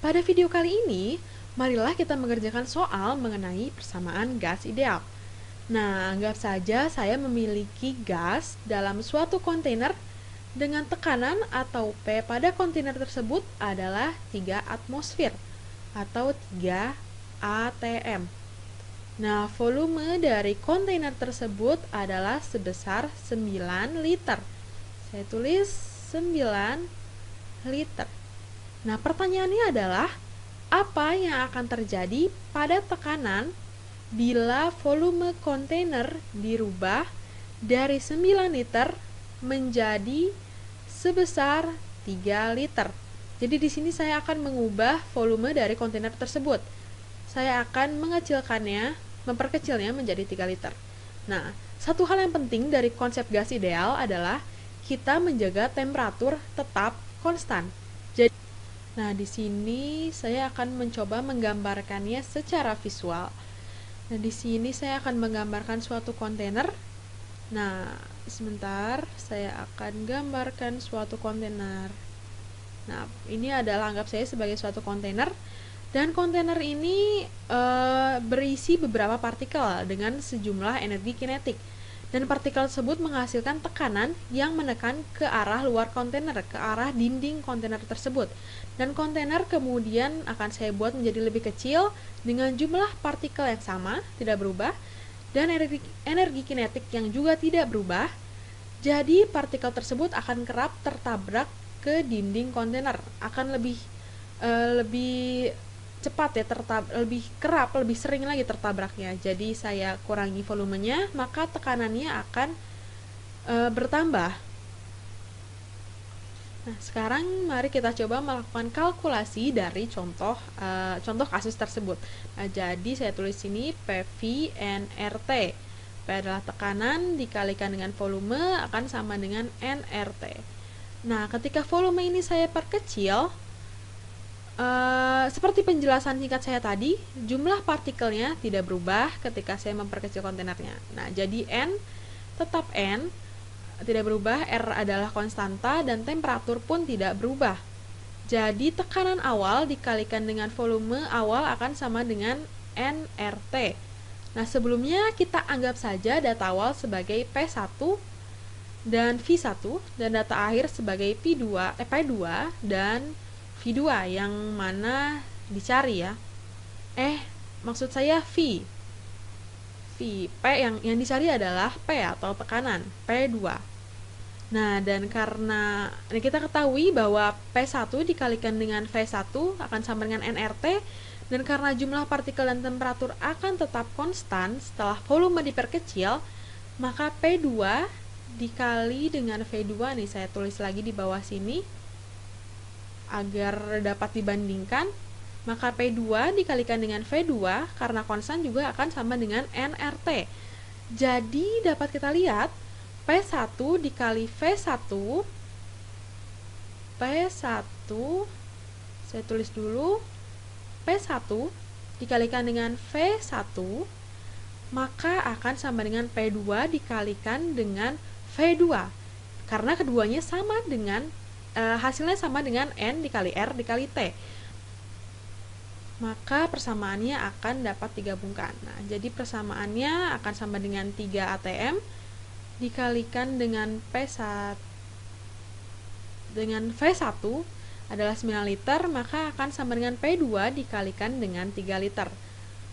Pada video kali ini, marilah kita mengerjakan soal mengenai persamaan gas ideal. Nah, anggap saja saya memiliki gas dalam suatu kontainer dengan tekanan atau P pada kontainer tersebut adalah 3 atmosfer atau 3 ATM. Nah, volume dari kontainer tersebut adalah sebesar 9 liter. Saya tulis 9 liter. Nah, pertanyaannya adalah apa yang akan terjadi pada tekanan bila volume kontainer dirubah dari 9 liter menjadi sebesar 3 liter. Jadi di sini saya akan mengubah volume dari kontainer tersebut. Saya akan mengecilkannya, memperkecilnya menjadi 3 liter. Nah, satu hal yang penting dari konsep gas ideal adalah kita menjaga temperatur tetap konstan. Jadi Nah, di sini saya akan mencoba menggambarkannya secara visual. Nah, di sini saya akan menggambarkan suatu kontainer. Nah, sebentar, saya akan gambarkan suatu kontainer. Nah, ini adalah anggap saya sebagai suatu kontainer. Dan kontainer ini e, berisi beberapa partikel dengan sejumlah energi kinetik dan partikel tersebut menghasilkan tekanan yang menekan ke arah luar kontainer, ke arah dinding kontainer tersebut. Dan kontainer kemudian akan saya buat menjadi lebih kecil dengan jumlah partikel yang sama, tidak berubah, dan energi, energi kinetik yang juga tidak berubah. Jadi partikel tersebut akan kerap tertabrak ke dinding kontainer, akan lebih uh, lebih cepat ya tertab lebih kerap lebih sering lagi tertabraknya jadi saya kurangi volumenya maka tekanannya akan e, bertambah nah sekarang mari kita coba melakukan kalkulasi dari contoh e, contoh kasus tersebut nah, jadi saya tulis sini PVNRT P adalah tekanan dikalikan dengan volume akan sama dengan NRT nah ketika volume ini saya perkecil Eh, seperti penjelasan singkat saya tadi, jumlah partikelnya tidak berubah ketika saya memperkecil kontainernya. Nah, jadi N tetap N, tidak berubah, R adalah konstanta, dan temperatur pun tidak berubah. Jadi, tekanan awal dikalikan dengan volume awal akan sama dengan NRT. Nah, sebelumnya kita anggap saja data awal sebagai P1 dan V1, dan data akhir sebagai P2, eh, P2 dan P2 V2 yang mana dicari ya. Eh, maksud saya V. V, P yang yang dicari adalah P atau tekanan, P2. Nah, dan karena nah kita ketahui bahwa P1 dikalikan dengan V1 akan sama dengan NRT, dan karena jumlah partikel dan temperatur akan tetap konstan setelah volume diperkecil, maka P2 dikali dengan V2 nih saya tulis lagi di bawah sini Agar dapat dibandingkan, maka P2 dikalikan dengan V2 karena konstan juga akan sama dengan NRT. Jadi dapat kita lihat P1 dikali V1 P1 saya tulis dulu P1 dikalikan dengan V1 maka akan sama dengan P2 dikalikan dengan V2 karena keduanya sama dengan Eh, hasilnya sama dengan N dikali R dikali T maka persamaannya akan dapat digabungkan. Nah, jadi persamaannya akan sama dengan 3 ATM dikalikan dengan P1 dengan V1 adalah 9 liter, maka akan sama dengan P2 dikalikan dengan 3 liter.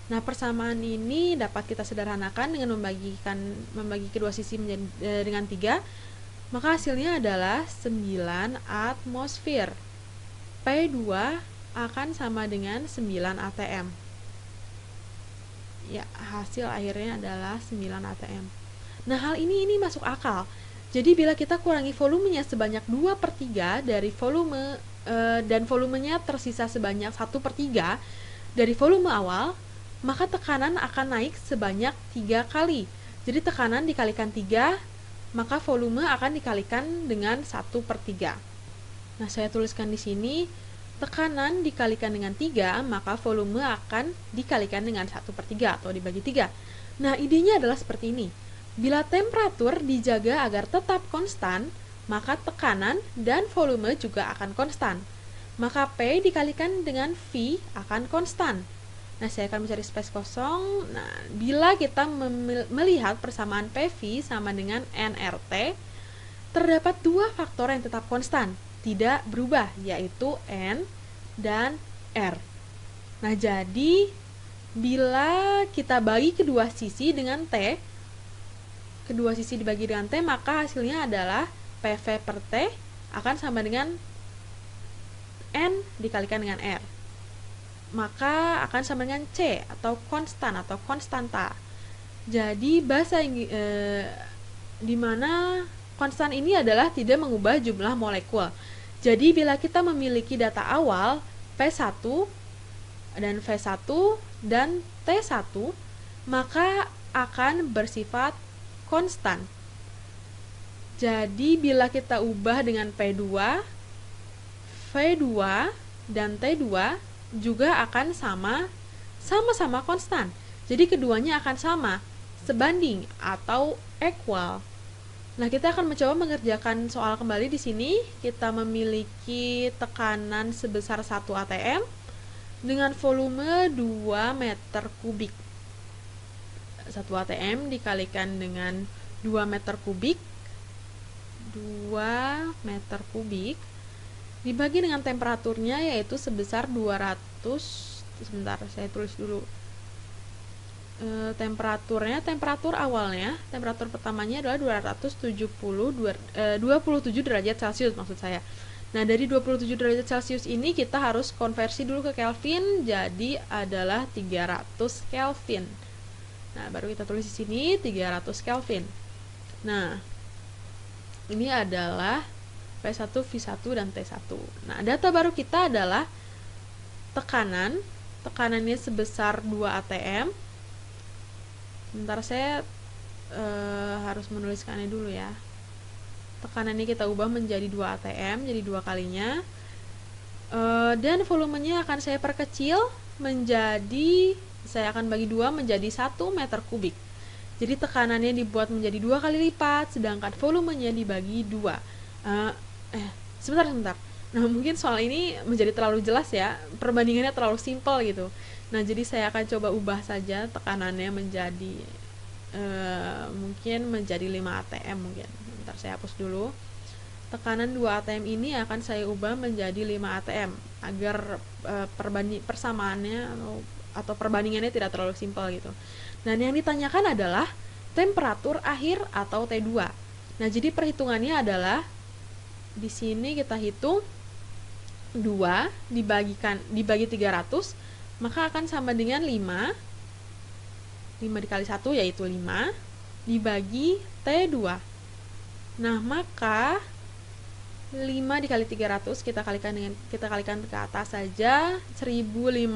Nah, persamaan ini dapat kita sederhanakan dengan membagikan membagi kedua sisi menjadi, eh, dengan 3 maka hasilnya adalah 9 atmosfer. P2 akan sama dengan 9 ATM. Ya, hasil akhirnya adalah 9 ATM. Nah, hal ini ini masuk akal. Jadi bila kita kurangi volumenya sebanyak 2 per 3 dari volume e, dan volumenya tersisa sebanyak 1 per 3 dari volume awal, maka tekanan akan naik sebanyak 3 kali. Jadi tekanan dikalikan 3 maka volume akan dikalikan dengan 1 per 3. Nah, saya tuliskan di sini, tekanan dikalikan dengan 3, maka volume akan dikalikan dengan 1 per 3 atau dibagi 3. Nah, idenya adalah seperti ini. Bila temperatur dijaga agar tetap konstan, maka tekanan dan volume juga akan konstan. Maka P dikalikan dengan V akan konstan Nah, saya akan mencari space kosong. Nah, bila kita melihat persamaan PV sama dengan NRT, terdapat dua faktor yang tetap konstan, tidak berubah, yaitu N dan R. Nah, jadi bila kita bagi kedua sisi dengan T, kedua sisi dibagi dengan T, maka hasilnya adalah PV per T akan sama dengan N dikalikan dengan R maka akan sama dengan C atau konstan atau konstanta. Jadi bahasa Inggris e, eh, di mana konstan ini adalah tidak mengubah jumlah molekul. Jadi bila kita memiliki data awal P1 dan V1 dan T1 maka akan bersifat konstan. Jadi bila kita ubah dengan P2, V2 dan T2 juga akan sama sama-sama konstan. Jadi keduanya akan sama, sebanding atau equal. Nah, kita akan mencoba mengerjakan soal kembali di sini. Kita memiliki tekanan sebesar 1 ATM dengan volume 2 meter kubik. 1 ATM dikalikan dengan 2 meter kubik. 2 meter kubik dibagi dengan temperaturnya yaitu sebesar 200 sebentar saya tulis dulu e, temperaturnya temperatur awalnya temperatur pertamanya adalah 270 dua, e, 27 derajat celcius maksud saya nah dari 27 derajat celcius ini kita harus konversi dulu ke Kelvin jadi adalah 300 Kelvin nah baru kita tulis di sini 300 Kelvin nah ini adalah P1, V1, dan T1. Nah, data baru kita adalah tekanan. Tekanannya sebesar 2 ATM. Sebentar, saya e, harus menuliskannya dulu ya. Tekanannya kita ubah menjadi 2 ATM, jadi dua kalinya. E, dan volumenya akan saya perkecil menjadi, saya akan bagi dua menjadi 1 meter kubik. Jadi tekanannya dibuat menjadi dua kali lipat, sedangkan volumenya dibagi dua. Uh, eh sebentar sebentar nah mungkin soal ini menjadi terlalu jelas ya perbandingannya terlalu simpel gitu nah jadi saya akan coba ubah saja tekanannya menjadi eh, mungkin menjadi 5 ATM mungkin. Ntar saya hapus dulu. Tekanan 2 ATM ini akan saya ubah menjadi 5 ATM agar uh, perbanding persamaannya atau, atau perbandingannya tidak terlalu simpel gitu. Nah, yang ditanyakan adalah temperatur akhir atau T2. Nah, jadi perhitungannya adalah di sini kita hitung 2 dibagikan dibagi 300 maka akan sama dengan 5 5 dikali 1 yaitu 5 dibagi T2 nah maka 5 dikali 300 kita kalikan dengan kita kalikan ke atas saja 1500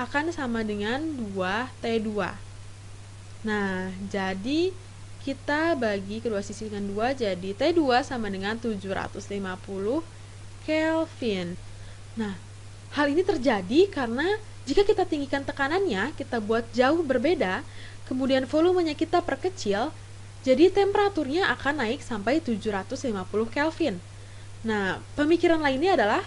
akan sama dengan 2 T2 nah jadi kita bagi kedua sisi dengan 2, jadi T2 sama dengan 750 Kelvin. Nah, hal ini terjadi karena jika kita tinggikan tekanannya, kita buat jauh berbeda, kemudian volumenya kita perkecil, jadi temperaturnya akan naik sampai 750 Kelvin. Nah, pemikiran lainnya adalah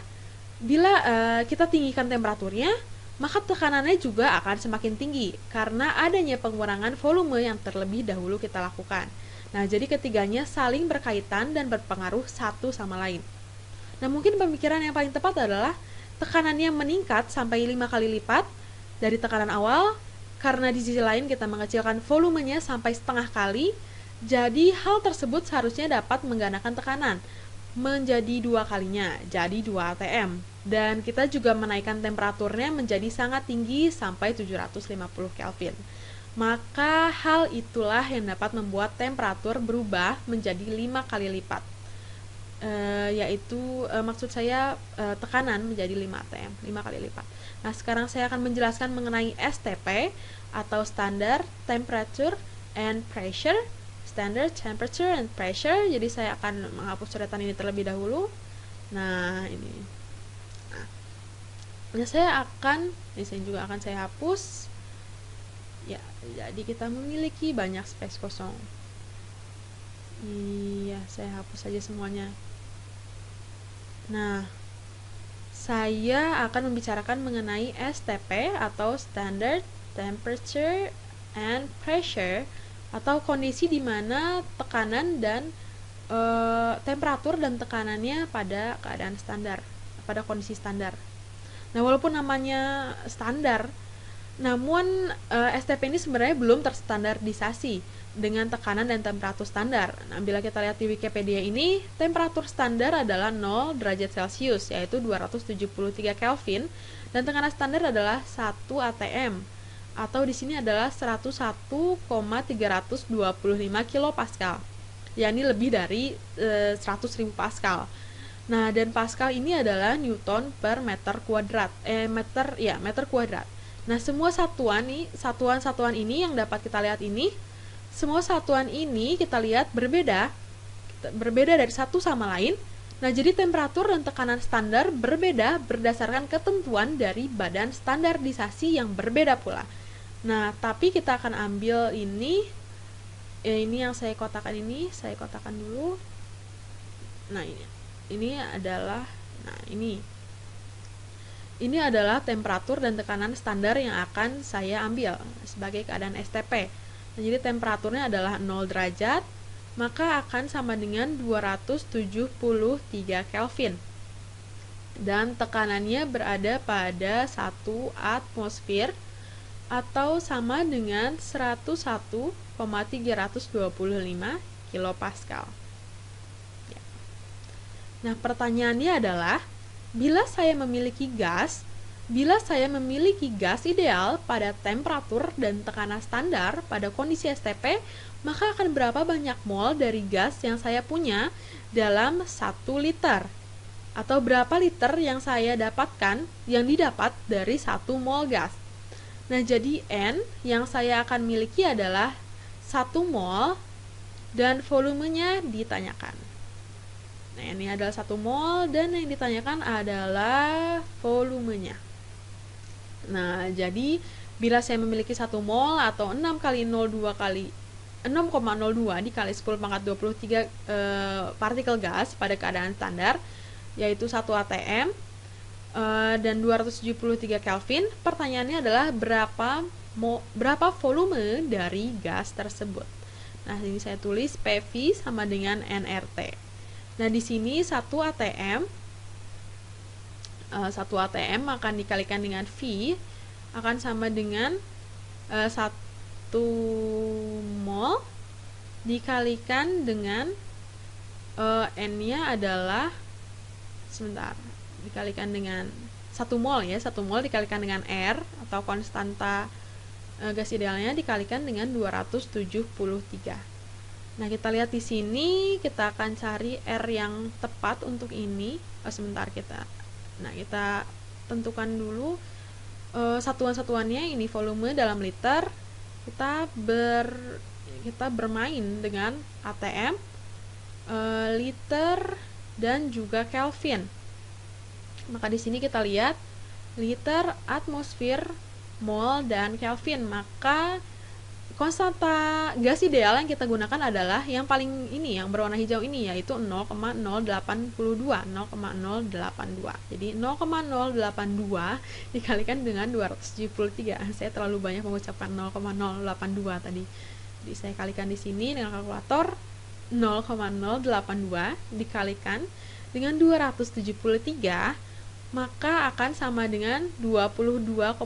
bila uh, kita tinggikan temperaturnya, maka tekanannya juga akan semakin tinggi karena adanya pengurangan volume yang terlebih dahulu kita lakukan. Nah, jadi ketiganya saling berkaitan dan berpengaruh satu sama lain. Nah, mungkin pemikiran yang paling tepat adalah tekanannya meningkat sampai 5 kali lipat dari tekanan awal karena di sisi lain kita mengecilkan volumenya sampai setengah kali. Jadi hal tersebut seharusnya dapat menggandakan tekanan menjadi dua kalinya, jadi 2 ATM dan kita juga menaikkan temperaturnya menjadi sangat tinggi sampai 750 Kelvin. Maka hal itulah yang dapat membuat temperatur berubah menjadi 5 kali lipat. E, yaitu e, maksud saya e, tekanan menjadi 5 atm, 5 kali lipat. Nah, sekarang saya akan menjelaskan mengenai STP atau standar temperature and pressure, standard temperature and pressure. Jadi saya akan menghapus coretan ini terlebih dahulu. Nah, ini Nah, saya akan desain ya, juga akan saya hapus ya jadi kita memiliki banyak space kosong iya saya hapus saja semuanya nah saya akan membicarakan mengenai STP atau Standard Temperature and Pressure atau kondisi di mana tekanan dan e, temperatur dan tekanannya pada keadaan standar pada kondisi standar. Nah, walaupun namanya standar, namun uh, eh, STP ini sebenarnya belum terstandarisasi dengan tekanan dan temperatur standar. Nah, bila kita lihat di Wikipedia ini, temperatur standar adalah 0 derajat Celcius, yaitu 273 Kelvin, dan tekanan standar adalah 1 atm, atau di sini adalah 101,325 kilopascal, yakni lebih dari e, eh, 100.000 pascal. Nah, dan Pascal ini adalah Newton per meter kuadrat. Eh, meter ya, meter kuadrat. Nah, semua satuan nih, satuan-satuan ini yang dapat kita lihat ini, semua satuan ini kita lihat berbeda berbeda dari satu sama lain. Nah, jadi temperatur dan tekanan standar berbeda berdasarkan ketentuan dari badan standarisasi yang berbeda pula. Nah, tapi kita akan ambil ini ya ini yang saya kotakan ini, saya kotakan dulu. Nah, ini ini adalah nah ini ini adalah temperatur dan tekanan standar yang akan saya ambil sebagai keadaan STP. Nah, jadi temperaturnya adalah 0 derajat, maka akan sama dengan 273 Kelvin. Dan tekanannya berada pada 1 atmosfer atau sama dengan 101,325 kilopascal. Nah, pertanyaannya adalah, bila saya memiliki gas, bila saya memiliki gas ideal pada temperatur dan tekanan standar pada kondisi STP, maka akan berapa banyak mol dari gas yang saya punya dalam 1 liter? Atau berapa liter yang saya dapatkan, yang didapat dari 1 mol gas? Nah, jadi N yang saya akan miliki adalah 1 mol dan volumenya ditanyakan. Nah, ini adalah satu mol dan yang ditanyakan adalah volumenya. Nah, jadi bila saya memiliki satu mol atau 6 kali 02 kali 6,02 dikali 10 pangkat 23 e, eh, partikel gas pada keadaan standar yaitu 1 atm e, eh, dan 273 Kelvin. Pertanyaannya adalah berapa mo, berapa volume dari gas tersebut. Nah, ini saya tulis PV sama dengan NRT. Nah, di sini satu ATM eh, satu ATM akan dikalikan dengan V akan sama dengan eh, satu mol dikalikan dengan eh, n-nya adalah sebentar dikalikan dengan satu mol ya satu mol dikalikan dengan r atau konstanta gas idealnya dikalikan dengan 273 Nah, kita lihat di sini kita akan cari R yang tepat untuk ini. Oh, sebentar kita. Nah, kita tentukan dulu uh, satuan-satuannya ini volume dalam liter. Kita ber kita bermain dengan ATM, uh, eh, liter dan juga Kelvin. Maka di sini kita lihat liter, atmosfer, mol dan Kelvin. Maka Konstanta gas ideal yang kita gunakan adalah yang paling ini yang berwarna hijau ini yaitu 0,082 0,082 jadi 0,082 dikalikan dengan 273 saya terlalu banyak mengucapkan 0,082 tadi jadi saya kalikan di sini dengan kalkulator 0,082 dikalikan dengan 273 maka akan sama dengan 22,38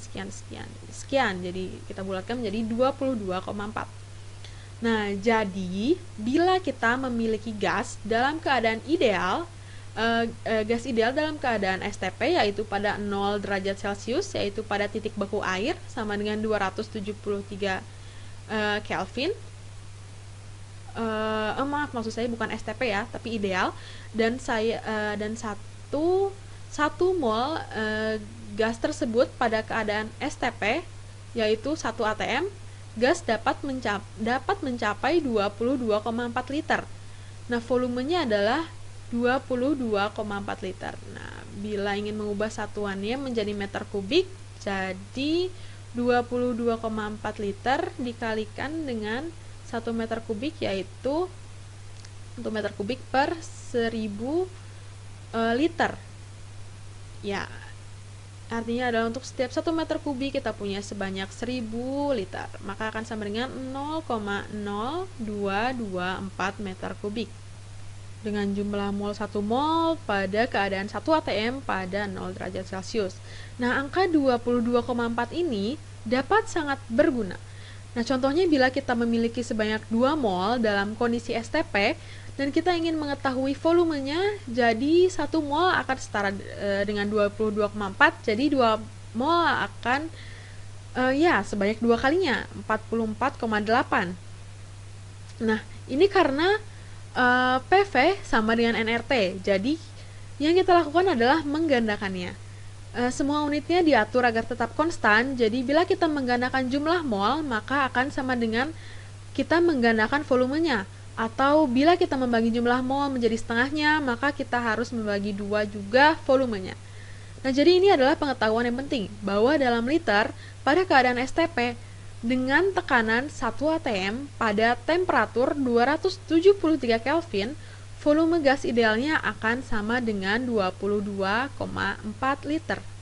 sekian sekian sekian jadi kita bulatkan menjadi 22,4 nah jadi bila kita memiliki gas dalam keadaan ideal eh, eh, gas ideal dalam keadaan STP yaitu pada 0 derajat celcius yaitu pada titik beku air sama dengan 273 eh, Kelvin uh, maaf maksud saya bukan STP ya tapi ideal dan saya uh, dan satu satu satu mol e, eh, gas tersebut pada keadaan STP yaitu satu ATM gas dapat mencap dapat mencapai 22,4 liter. Nah, volumenya adalah 22,4 liter. Nah, bila ingin mengubah satuannya menjadi meter kubik, jadi 22,4 liter dikalikan dengan 1 meter kubik yaitu 1 meter kubik per 1000 uh, liter. Ya, artinya adalah untuk setiap 1 meter kubik kita punya sebanyak 1000 liter. Maka akan sama dengan 0,0224 meter kubik. Dengan jumlah mol 1 mol pada keadaan 1 ATM pada 0 derajat Celcius. Nah, angka 22,4 ini dapat sangat berguna. Nah, contohnya bila kita memiliki sebanyak 2 mol dalam kondisi STP, dan kita ingin mengetahui volumenya, jadi 1 mol akan setara e, dengan 22,4, jadi 2 mol akan e, ya sebanyak dua kalinya, 44,8. Nah, ini karena e, eh, PV sama dengan NRT, jadi yang kita lakukan adalah menggandakannya. E, semua unitnya diatur agar tetap konstan, jadi bila kita menggandakan jumlah mol, maka akan sama dengan kita menggandakan volumenya. Atau bila kita membagi jumlah mol menjadi setengahnya, maka kita harus membagi dua juga volumenya. Nah, jadi ini adalah pengetahuan yang penting bahwa dalam liter pada keadaan STP dengan tekanan 1 atm pada temperatur 273 Kelvin, volume gas idealnya akan sama dengan 22,4 liter.